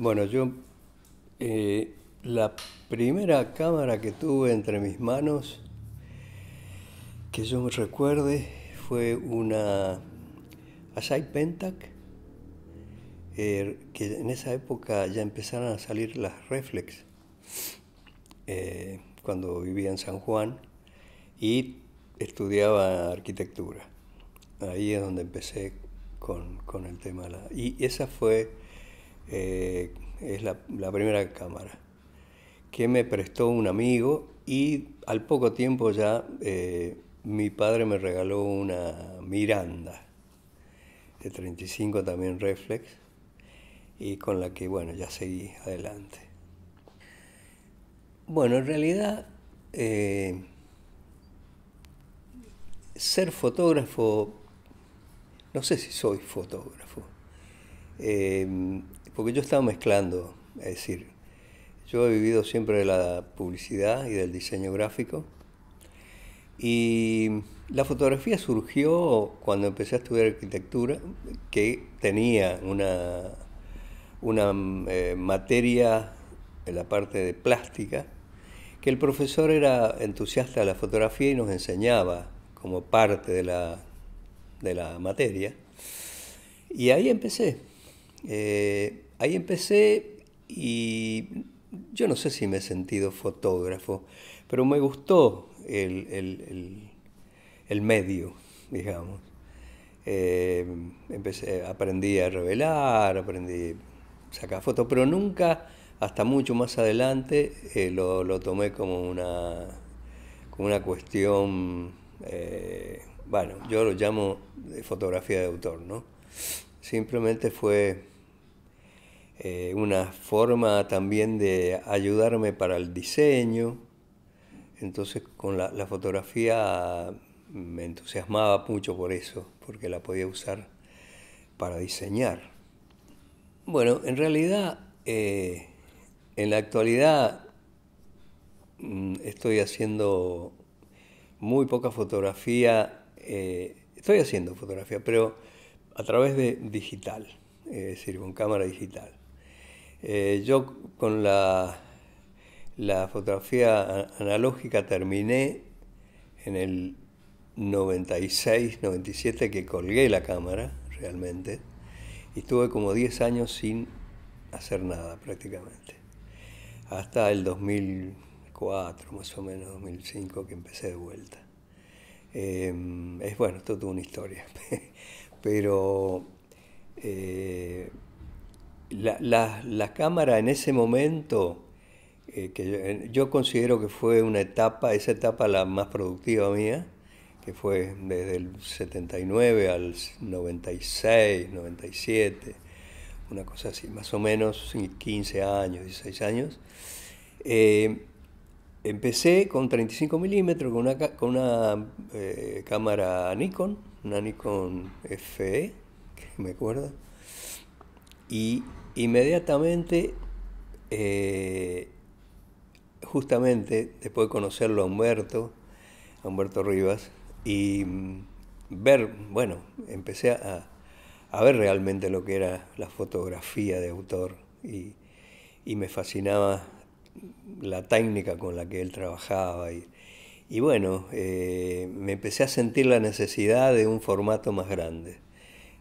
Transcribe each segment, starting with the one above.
Bueno, yo eh, la primera cámara que tuve entre mis manos, que yo me recuerde, fue una Asai Pentac, eh, que en esa época ya empezaron a salir las reflex, eh, cuando vivía en San Juan, y estudiaba arquitectura. Ahí es donde empecé con, el tema. y esa fue eh, es la, primera cámara, que me prestó un amigo y al poco tiempo ya eh, mi padre me regaló una Miranda de 35 también reflex y con la que bueno ya seguí adelante. Bueno, en realidad eh, ser fotógrafo, no sé si soy fotógrafo porque yo estaba mezclando, es decir, yo he vivido siempre de la publicidad y del diseño gráfico. Y la fotografía surgió cuando empecé a estudiar arquitectura, que tenía una, una eh, materia en la parte de plástica, que el profesor era entusiasta de la fotografía y nos enseñaba como parte de la, de la materia. Y ahí empecé. Eh, Ahí empecé y yo no sé si me he sentido fotógrafo, pero me gustó el, medio, digamos. Eh, empecé, aprendí a revelar, aprendí a sacar fotos, pero nunca, hasta mucho más adelante, eh, lo, tomé como una, como una cuestión, eh, bueno, yo lo llamo fotografía de autor, ¿no? Simplemente fue eh, una forma también de ayudarme para el diseño. Entonces con la, fotografía me entusiasmaba mucho por eso, porque la podía usar para diseñar. Bueno, en realidad, eh, en la actualidad mm, estoy haciendo muy poca fotografía, eh, estoy haciendo fotografía, pero a través de digital, es decir, con cámara digital. Eh, yo con la, la fotografía analógica terminé en el 96, 97 que colgué la cámara realmente y estuve como 10 años sin hacer nada prácticamente. Hasta el 2004, más o menos 2005 que empecé de vuelta. Em, es bueno, esto tuvo una historia, pero eh, la, cámara en ese momento, eh, que yo, considero que fue una etapa, esa etapa la más productiva mía, que fue desde el 79 al 96, 97, una cosa así, más o menos 15 años, 16 años. Eh, empecé con 35 milímetros, con una, con una eh, cámara Nikon, una Nikon FE, que me acuerdo, y Inmediatamente, eh, justamente después de conocerlo a Humberto, Humberto Rivas, y mm, ver, bueno, empecé a, ver realmente lo que era la fotografía de autor y, me fascinaba la técnica con la que él trabajaba. Y, bueno, eh, me empecé a sentir la necesidad de un formato más grande,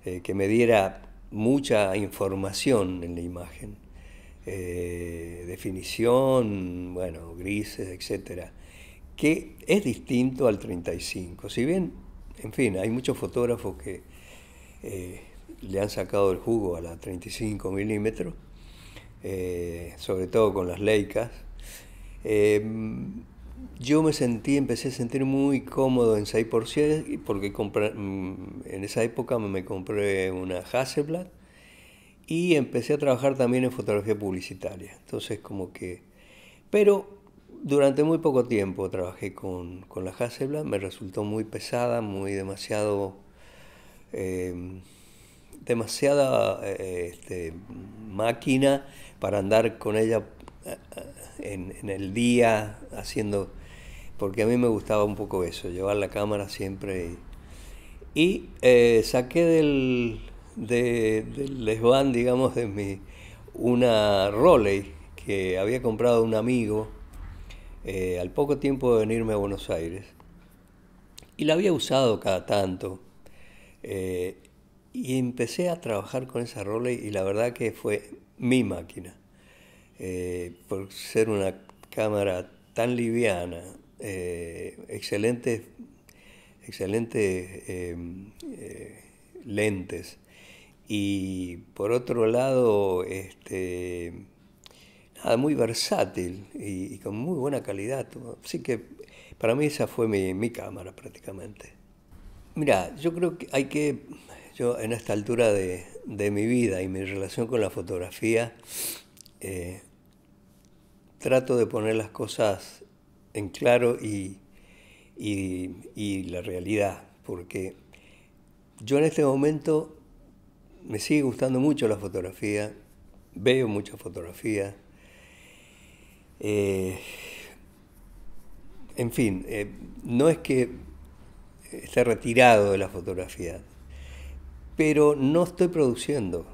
eh, que me diera mucha información en la imagen, eh, definición, bueno, grises, etcétera, que es distinto al 35. Si bien, en fin, hay muchos fotógrafos que eh, le han sacado el jugo a la 35 milímetros, eh, sobre todo con las leicas yo me sentí, empecé a sentir muy cómodo en 6 x 7 porque mm, en esa época me compré una Hasselblad y empecé a trabajar también en fotografía publicitaria. Entonces como que... Pero durante muy poco tiempo trabajé con, la Hasselblad, me resultó muy pesada, muy demasiado... Em, demasiada eh, este, máquina para andar con ella en, el día haciendo, porque a mí me gustaba un poco eso, llevar la cámara siempre. Y, eh, saqué del, del desván, digamos, de mi, una Roley que había comprado un amigo eh, al poco tiempo de venirme a Buenos Aires. Y la había usado cada tanto. Eh, y empecé a trabajar con esa Roley y la verdad que fue mi máquina. Eh, por ser una cámara tan liviana, eh, excelentes, em, eh, lentes. Y por otro lado, este, nada, muy versátil y, con muy buena calidad. Así que para mí esa fue mi, cámara prácticamente. Mira, yo creo que hay que, yo en esta altura de, mi vida y mi relación con la fotografía, trato de poner las cosas en claro y, la realidad, porque yo en este momento me sigue gustando mucho la fotografía, veo mucha fotografía. Eh, en fin, eh, no es que esté retirado de la fotografía, pero no estoy produciendo,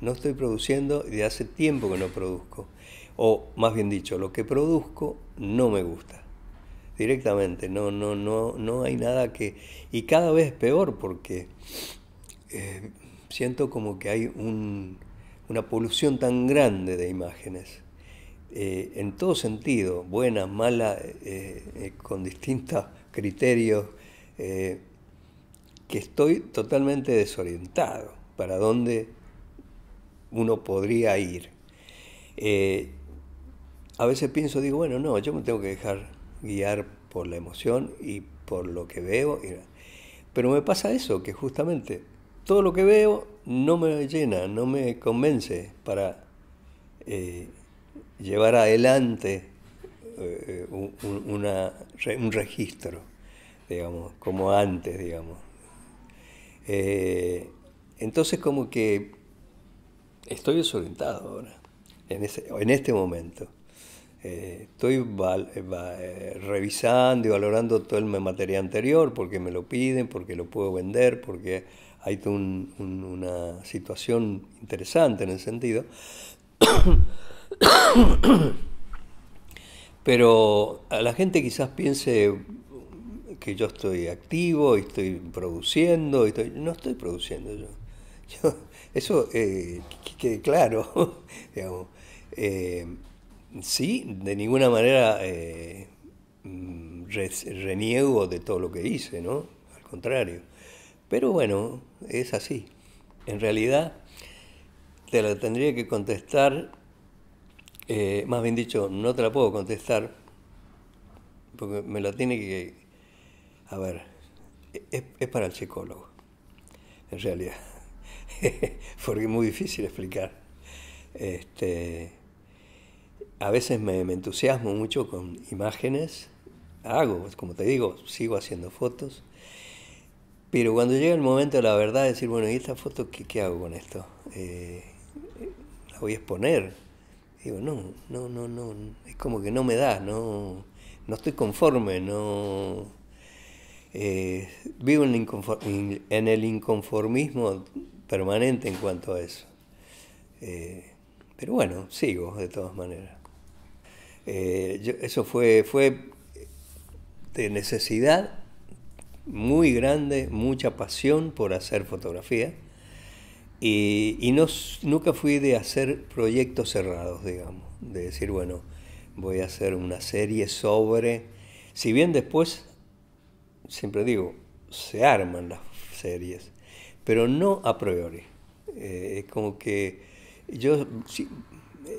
no estoy produciendo y hace tiempo que no produzco o más bien dicho, lo que produzco no me gusta. Directamente, no, no, no, no hay nada que. Y cada vez peor porque eh, siento como que hay una polución tan grande de imágenes. Eh, en todo sentido, buena mala eh, con distintos criterios, que estoy totalmente desorientado para dónde uno podría ir a veces pienso, digo, bueno, no, yo me tengo que dejar guiar por la emoción y por lo que veo. Pero me pasa eso, que justamente todo lo que veo no me llena, no me convence para eh, llevar adelante eh, un, registro, digamos, como antes, digamos. Eh, entonces como que estoy desorientado ahora, en este momento. Eh, estoy eh, eh, revisando y valorando todo el material anterior, porque me lo piden, porque lo puedo vender, porque hay una situación interesante en el sentido. Pero a la gente quizás piense que yo estoy activo y estoy produciendo, no estoy produciendo yo. eso quede claro, digamos sí, de ninguna manera eh, mm, reniego de todo lo que hice, ¿no? Al contrario. Pero bueno, es así. En realidad, te la tendría que contestar, eh, más bien dicho, no te la puedo contestar, porque me la tiene que... A ver, es, es para el psicólogo, en realidad, porque es muy difícil explicar. Este, a veces me, entusiasmo mucho con imágenes, hago, pues, como te digo, sigo haciendo fotos, pero cuando llega el momento de la verdad, de decir, bueno, ¿y esta foto qué, hago con esto? Eh, ¿La voy a exponer? Digo, no, no, no, no, es como que no me da, no, no estoy conforme, no... Eh, vivo en, el inconformismo permanente en cuanto a eso. Eh, pero bueno, sigo de todas maneras. Eh, eso fue, fue de necesidad muy grande, mucha pasión por hacer fotografía. Y, y no, nunca fui de hacer proyectos cerrados, digamos, de decir, bueno, voy a hacer una serie sobre, si bien después, siempre digo, se arman las series, pero no a priori. Eh, como que yo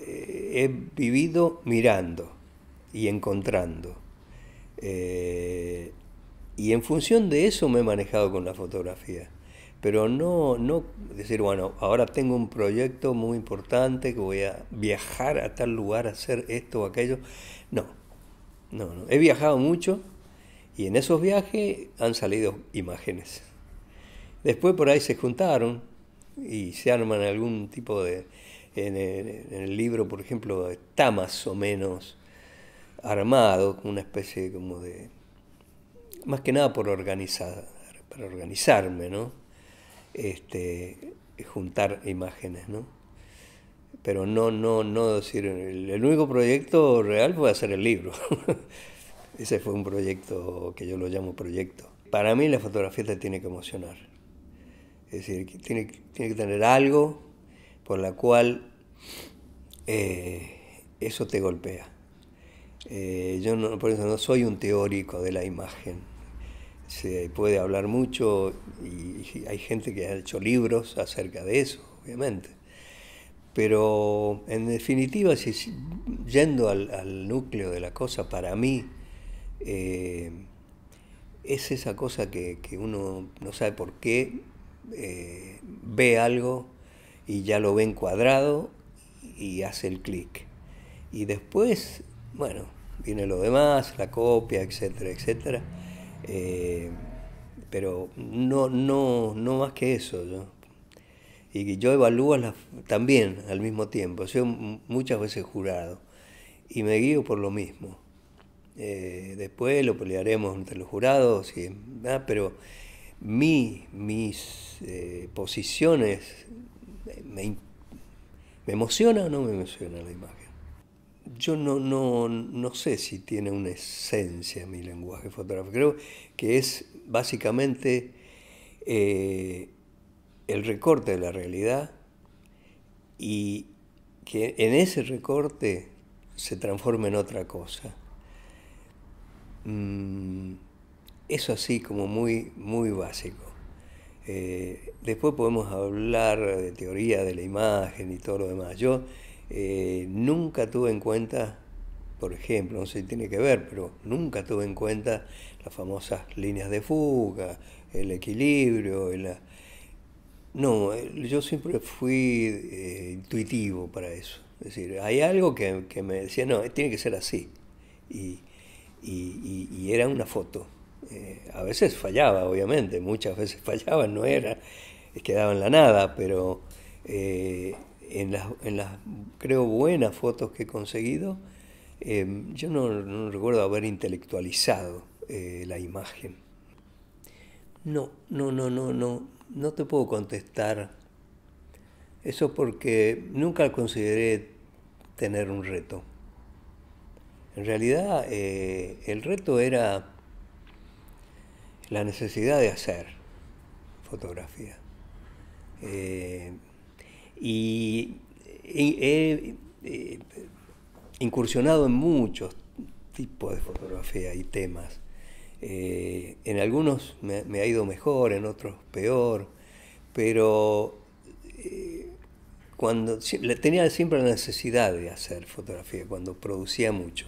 he vivido mirando y encontrando. Eh, y en función de eso me he manejado con la fotografía. Pero no, no decir, bueno, ahora tengo un proyecto muy importante que voy a viajar a tal lugar a hacer esto o aquello. No, no, no. He viajado mucho y en esos viajes han salido imágenes. Después por ahí se juntaron y se arman algún tipo de, en el, libro, por ejemplo, está más o menos armado, con una especie como de... más que nada por organizar, para organizarme, ¿no? Este, juntar imágenes, ¿no? Pero no, no, no decir... El, único proyecto real fue hacer el libro. Ese fue un proyecto que yo lo llamo proyecto. Para mí la fotografía te tiene que emocionar. Es decir, tiene, tiene que tener algo por la cual eh, eso te golpea. Eh, yo no, por eso no soy un teórico de la imagen. Se puede hablar mucho y hay gente que ha hecho libros acerca de eso, obviamente. Pero en definitiva, si, yendo al, núcleo de la cosa, para mí eh, es esa cosa que, uno no sabe por qué ve algo y ya lo ven cuadrado y hace el clic. Y después, bueno, viene lo demás, la copia, etcétera, etcétera. Eh, pero no, no, no más que eso. Y yo evalúo también al mismo tiempo. Soy muchas veces jurado y me guío por lo mismo. Eh, después lo pelearemos entre los jurados, y, ah, pero mi, mis eh, posiciones me, emociona o no me emociona la imagen. Yo no, no, sé si tiene una esencia mi lenguaje fotográfico. Creo que es básicamente eh, el recorte de la realidad y que en ese recorte se transforma en otra cosa. Mm, eso así como muy, muy básico. Eh, después podemos hablar de teoría de la imagen y todo lo demás. Yo eh, nunca tuve en cuenta, por ejemplo, no sé si tiene que ver, pero nunca tuve en cuenta las famosas líneas de fuga, el equilibrio. no, eh, yo siempre fui eh, intuitivo para eso. Es decir, hay algo que, me decía, no, tiene que ser así. y era una foto. Eh, a veces fallaba, obviamente, muchas veces fallaba, no era, eh, quedaba en la nada, pero eh, en, las, creo, buenas fotos que he conseguido, yo no, no, recuerdo haber intelectualizado la imagen. No, no, no, no, no, no te puedo contestar eso porque nunca consideré tener un reto. En realidad, el reto era la necesidad de hacer fotografía. Eh, y he, eh, eh, incursionado en muchos tipos de fotografía y temas. en algunos me, ha ido mejor, en otros peor, pero cuando tenía siempre la necesidad de hacer fotografía, cuando producía mucho.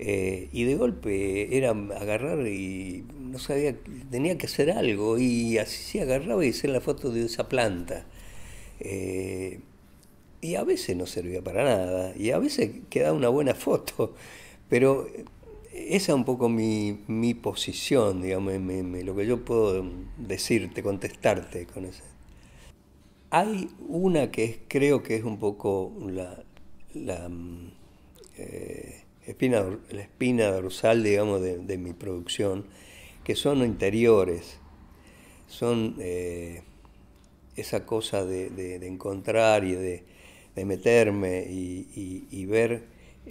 Eh, y de golpe era agarrar y no sabía, tenía que hacer algo y así se agarraba y hacía la foto de esa planta. Eh, y a veces no servía para nada y a veces quedaba una buena foto, pero esa es un poco mi, posición, digamos, lo que yo puedo decirte, contestarte con eso. Hay una que creo que es un poco la, mm, eh, espina, la espina dorsal, digamos, de, mi producción, que son interiores, son eh, esa cosa de, encontrar y de, meterme y, ver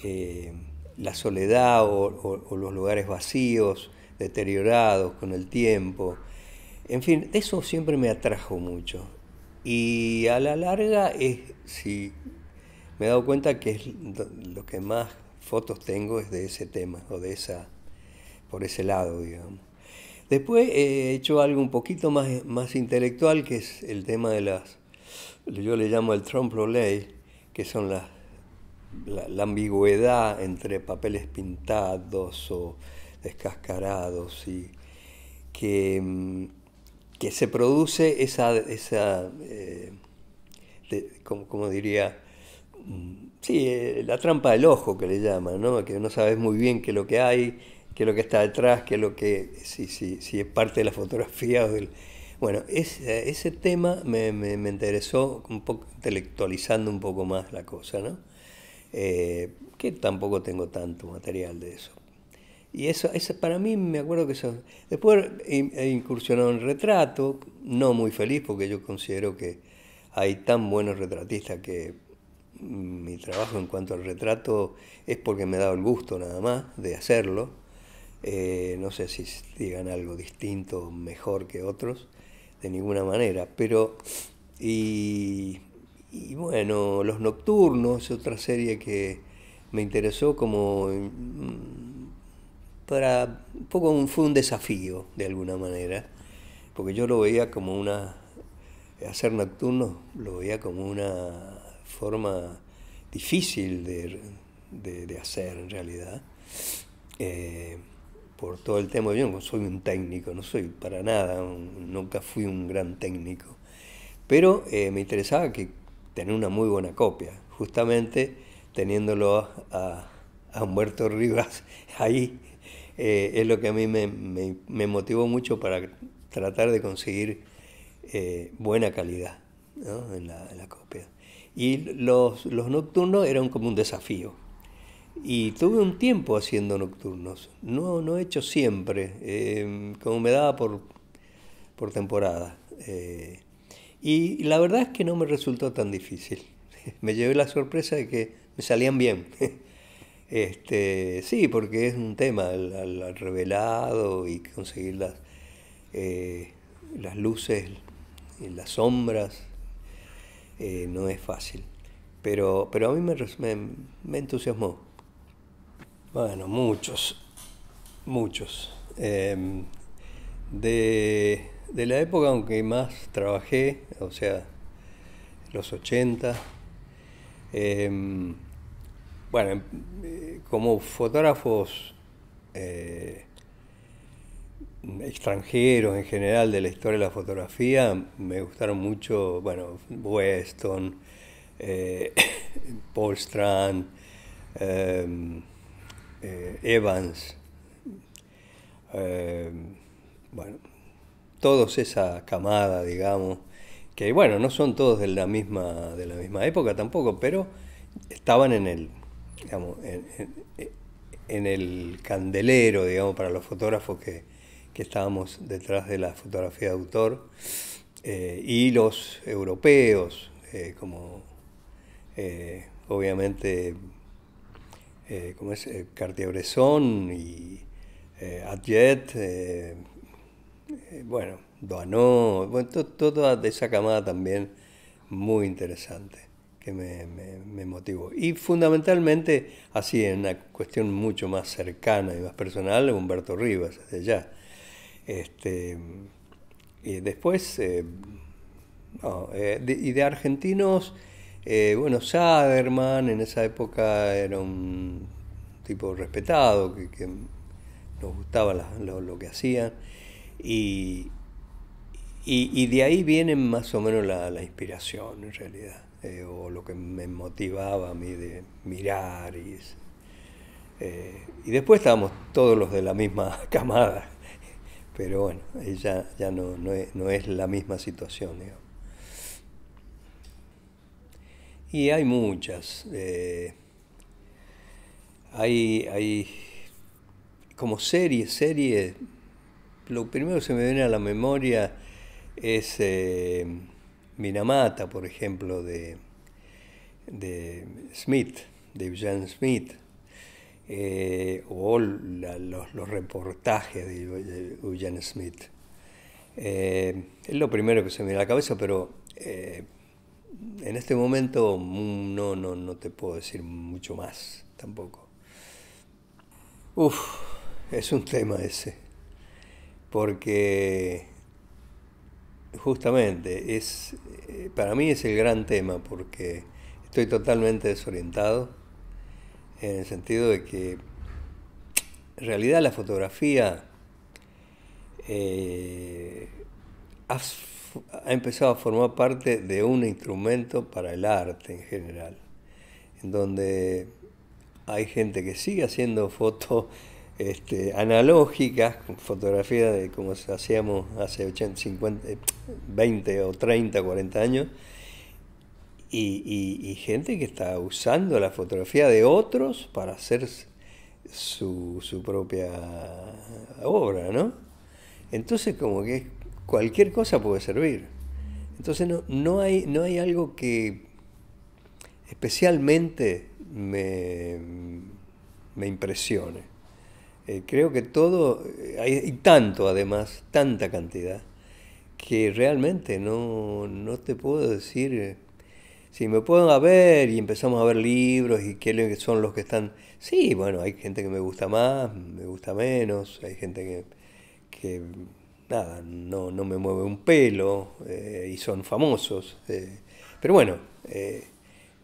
eh, la soledad o, los lugares vacíos, deteriorados con el tiempo. En fin, eso siempre me atrajo mucho. Y a la larga es, si me he dado cuenta que es lo que más fotos tengo es de ese tema o de esa, por ese lado, digamos. Después eh, he hecho algo un poquito más, más intelectual, que es el tema de las, yo le llamo el trompe ley, que son las, la, ambigüedad entre papeles pintados o descascarados y que, mm, que se produce esa, esa eh, como diría, sí, eh, la trampa del ojo que le llaman, ¿no? que no sabes muy bien qué es lo que hay, qué es lo que está detrás, qué es lo que, si, si, si es parte de la fotografía o del... Bueno, ese, eh, ese tema me, me, me, interesó un poco, intelectualizando un poco más la cosa, ¿no? Eh, que tampoco tengo tanto material de eso. Y eso, eso para mí me acuerdo que eso... Después he incursionado en retrato, no muy feliz porque yo considero que hay tan buenos retratistas que mi trabajo en cuanto al retrato es porque me he dado el gusto nada más de hacerlo. Eh, no sé si digan algo distinto, o mejor que otros, de ninguna manera, pero... Y, bueno, Los Nocturnos, otra serie que me interesó como... Mm, para, un poco fue un desafío, de alguna manera, porque yo lo veía como una... Hacer nocturnos lo veía como una forma difícil de, hacer en realidad, eh, por todo el tema, yo no soy un técnico, no soy para nada, nunca fui un gran técnico, pero eh, me interesaba que tener una muy buena copia, justamente teniéndolo a, a Humberto Rivas ahí eh, es lo que a mí me, motivó mucho para tratar de conseguir buena calidad en la copia. Y los, nocturnos eran como un desafío. Y tuve un tiempo haciendo nocturnos. No, no he hecho siempre, em, como me daba por, por temporada. Eh. y la verdad es que no me resultó tan difícil. Me llevé la sorpresa de que me salían bien. Este, sí, porque es un tema, el, revelado y conseguir las, eh, las luces, y las sombras, eh, no es fácil. Pero, pero a mí me, entusiasmó. Bueno, muchos, muchos. Em, de, la época aunque más trabajé, o sea, los 80, em, bueno, em, eh, como fotógrafos eh, extranjeros en general de la historia de la fotografía, me gustaron mucho, bueno, Weston, eh, Paul Strand, eh, eh, Evans, bueno, todos esa camada, digamos, que bueno, no son todos de la misma, de la misma época tampoco, pero estaban en el, digamos, en el candelero, digamos, para los fotógrafos que, que estábamos detrás de la fotografía de autor, eh, y los europeos, eh, como eh, obviamente, como es? Cartier-Bresson y Adjet, bueno, Doanó, bueno, toda esa camada también muy interesante que me, motivó. Y fundamentalmente, así en una cuestión mucho más cercana y más personal, Humberto Rivas, desde ya. Este, y después, eh, eh, y de argentinos, eh, bueno, Saderman en esa época era un tipo respetado, que, nos gustaba lo, que hacían, y, de ahí viene más o menos la, inspiración en realidad, o lo que me motivaba a mí de mirar. y después estábamos todos los de la misma camada pero bueno, ya, ya no, es, la misma situación. Y hay muchas. Eh, hay, como series, series. Lo primero que se me viene a la memoria es eh, Minamata, por ejemplo, de, Smith, de Jean Smith eh, o los, reportajes de Eugene Smith. Eh, es lo primero que se me da a la cabeza, pero eh, en este momento mm, no, no, no te puedo decir mucho más tampoco. Uf, es un tema ese, porque justamente es, para mí es el gran tema, porque estoy totalmente desorientado en el sentido de que en realidad la fotografía eh, ha, empezado a formar parte de un instrumento para el arte en general, en donde hay gente que sigue haciendo fotos este, analógicas, fotografías de como hacíamos hace 20 o 30, 40 años, y, gente que está usando la fotografía de otros para hacer su, propia obra, ¿no? Entonces como que cualquier cosa puede servir. Entonces no, hay, no hay algo que especialmente me, me impresione. Eh, creo que todo, eh, hay, y tanto además, tanta cantidad, que realmente no, no te puedo decir eh, si me pueden a ver y empezamos a ver libros y qué son los que están. Sí, bueno, hay gente que me gusta más, me gusta menos, hay gente que, nada, no, me mueve un pelo eh, y son famosos. Eh, pero bueno, eh,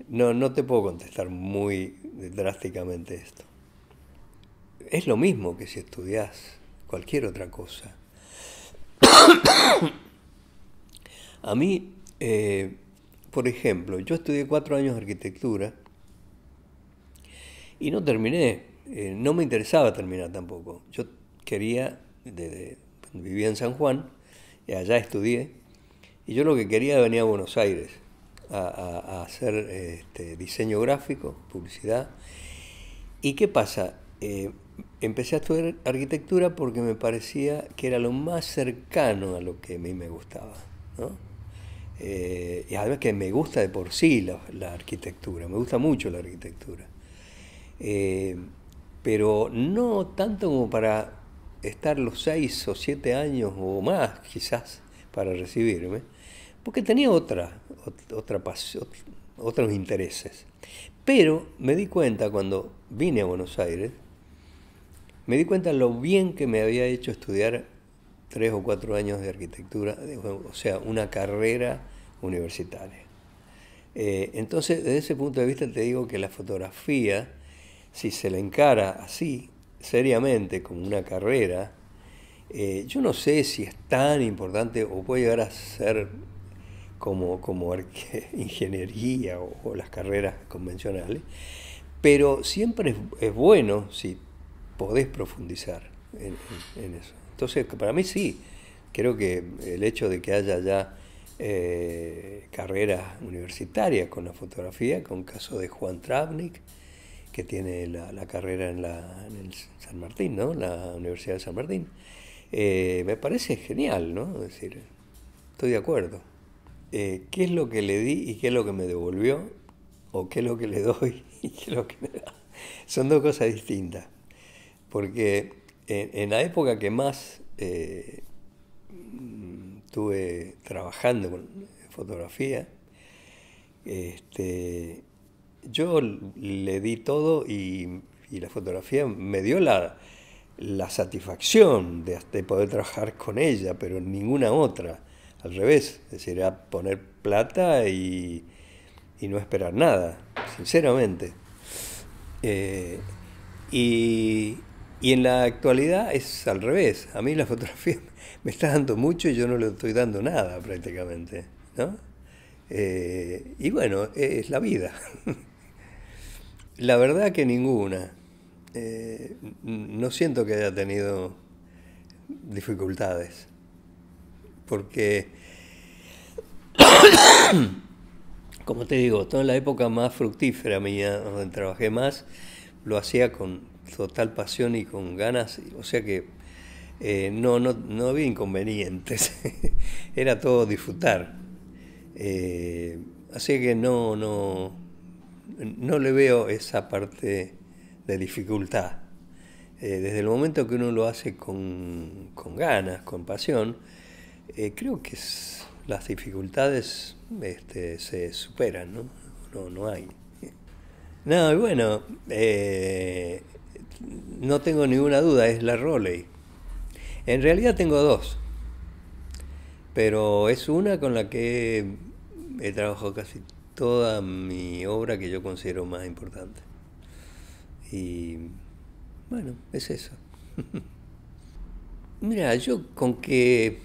no, te puedo contestar muy drásticamente esto. Es lo mismo que si estudias cualquier otra cosa. a mí. Por ejemplo, yo estudié cuatro años arquitectura y no terminé, eh, no me interesaba terminar tampoco. Yo quería, vivía en San Juan, y eh, allá estudié, y yo lo que quería era venir a Buenos Aires a, hacer este, diseño gráfico, publicidad. ¿Y qué pasa? Eh, empecé a estudiar arquitectura porque me parecía que era lo más cercano a lo que a mí me gustaba. ¿no? Eh, y además que me gusta de por sí la, arquitectura, me gusta mucho la arquitectura. Eh, pero no tanto como para estar los seis o siete años o más quizás para recibirme, porque tenía otra, otra pasión, otros intereses. Pero me di cuenta cuando vine a Buenos Aires, me di cuenta lo bien que me había hecho estudiar tres o cuatro años de arquitectura, o sea, una carrera universitaria. Eh, entonces, desde ese punto de vista te digo que la fotografía, si se la encara así, seriamente, como una carrera, eh, yo no sé si es tan importante o puede llegar a ser como, como ingeniería o, las carreras convencionales, pero siempre es, bueno si podés profundizar en, eso. Entonces, para mí sí, creo que el hecho de que haya ya eh, carrera universitaria con la fotografía, con caso de Juan Travnik, que tiene la, carrera en, la, en el San Martín, ¿no? la Universidad de San Martín. Eh, me parece genial, ¿no? decir, estoy de acuerdo. Eh, ¿Qué es lo que le di y qué es lo que me devolvió? ¿O qué es lo que le doy y qué es lo que me da? Son dos cosas distintas. Porque en, en la época que más eh, estuve trabajando con fotografía. Este, yo le di todo y, la fotografía me dio la, la satisfacción de, poder trabajar con ella, pero ninguna otra. Al revés, es decir, era poner plata y, no esperar nada, sinceramente. Eh, y, y en la actualidad es al revés. A mí la fotografía me está dando mucho y yo no le estoy dando nada prácticamente. ¿no? Eh, y bueno, es la vida. la verdad que ninguna. Eh, no siento que haya tenido dificultades. Porque, como te digo, toda la época más fructífera mía, donde trabajé más, lo hacía con, total pasión y con ganas, o sea que eh, no, no, no, había inconvenientes, era todo disfrutar. Eh, así que no, no, no le veo esa parte de dificultad. Eh, desde el momento que uno lo hace con, ganas, con pasión, creo que las dificultades este, se superan, ¿no? No, no hay. No, y bueno, no tengo ninguna duda, es la Roley. En realidad tengo dos, pero es una con la que he trabajado casi toda mi obra que yo considero más importante. Y bueno, es eso. Mira, yo con que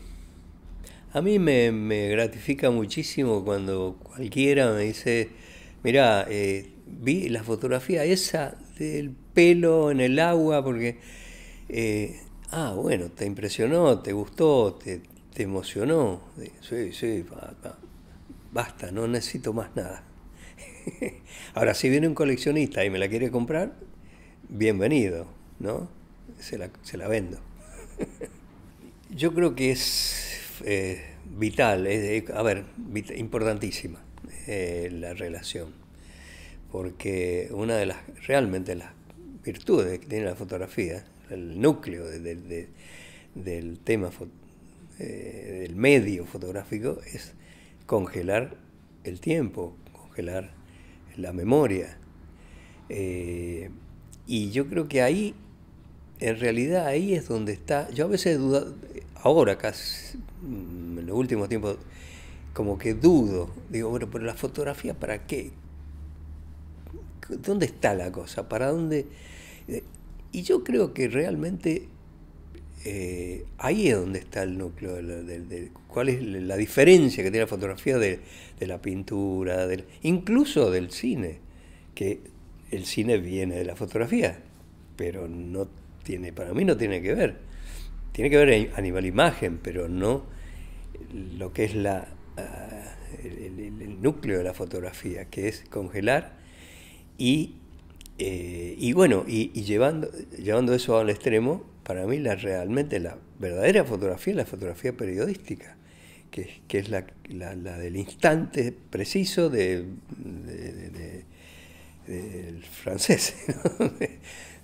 a mí me, gratifica muchísimo cuando cualquiera me dice, mira, eh, vi la fotografía esa del pelo en el agua, porque, eh, ah, bueno, te impresionó, te gustó, te, emocionó. Sí, sí, basta, no necesito más nada. Ahora, si viene un coleccionista y me la quiere comprar, bienvenido, ¿no? Se la, vendo. Yo creo que es eh, vital, a ver, importantísima eh, la relación, porque una de las, realmente las virtudes que tiene la fotografía, el núcleo del tema, eh, del medio fotográfico, es congelar el tiempo, congelar la memoria. Eh, y yo creo que ahí, en realidad ahí es donde está, yo a veces he ahora casi, en los últimos tiempos, como que dudo, digo, bueno, pero la fotografía para qué? ¿Dónde está la cosa? ¿Para dónde? Y yo creo que realmente eh, ahí es donde está el núcleo, de, cuál es la diferencia que tiene la fotografía de, la pintura, del, incluso del cine, que el cine viene de la fotografía, pero no tiene, para mí no tiene que ver. Tiene que ver a nivel imagen, pero no lo que es la, ah, el núcleo de la fotografía, que es congelar y eh, y bueno, y, llevando, llevando eso al extremo, para mí la, realmente la verdadera fotografía es la fotografía periodística, que, es la, del instante preciso del de, francés,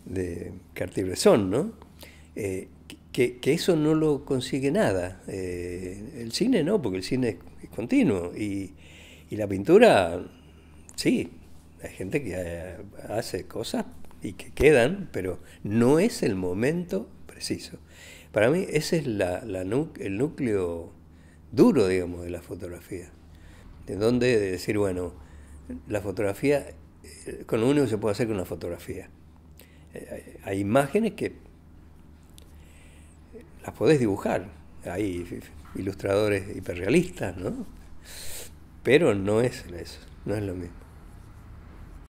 de, Cartier-Bresson, ¿no? Eh, que, eso no lo consigue nada. Eh, el cine no, porque el cine es, continuo. Y, y la pintura, sí, hay gente que eh, hace cosas y que quedan, pero no es el momento preciso. Para mí ese es la, el núcleo duro, digamos, de la fotografía. De donde decir, bueno, la fotografía, eh, con lo único que se puede hacer con una fotografía. Eh, hay imágenes que las podés dibujar. Hay ilustradores hiperrealistas, ¿no? Pero no es eso, no es lo mismo.